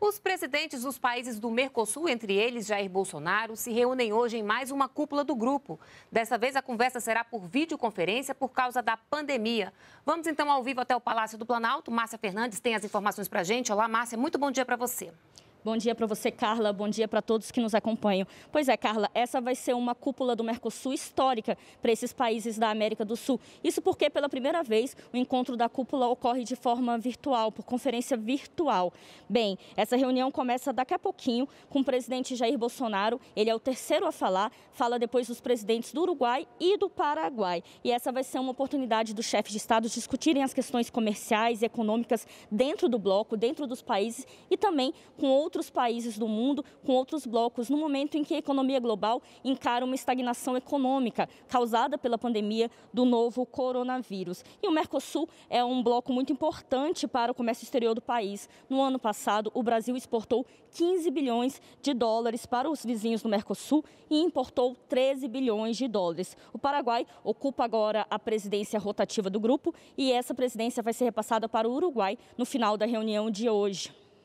Os presidentes dos países do Mercosul, entre eles Jair Bolsonaro, se reúnem hoje em mais uma cúpula do grupo. Dessa vez a conversa será por videoconferência por causa da pandemia. Vamos então ao vivo até o Palácio do Planalto. Márcia Fernandes tem as informações para a gente. Olá, Márcia, muito bom dia para você. Bom dia para você, Carla. Bom dia para todos que nos acompanham. Pois é, Carla, essa vai ser uma cúpula do Mercosul histórica para esses países da América do Sul. Isso porque, pela primeira vez, o encontro da cúpula ocorre de forma virtual, por conferência virtual. Bem, essa reunião começa daqui a pouquinho com o presidente Jair Bolsonaro. Ele é o terceiro a falar, fala depois dos presidentes do Uruguai e do Paraguai. E essa vai ser uma oportunidade dos chefes de Estado discutirem as questões comerciais e econômicas dentro do bloco, dentro dos países e também com outros outros países do mundo, com outros blocos, no momento em que a economia global encara uma estagnação econômica causada pela pandemia do novo coronavírus. E o Mercosul é um bloco muito importante para o comércio exterior do país. No ano passado, o Brasil exportou 15 bilhões de dólares para os vizinhos do Mercosul e importou 13 bilhões de dólares. O Paraguai ocupa agora a presidência rotativa do grupo e essa presidência vai ser repassada para o Uruguai no final da reunião de hoje.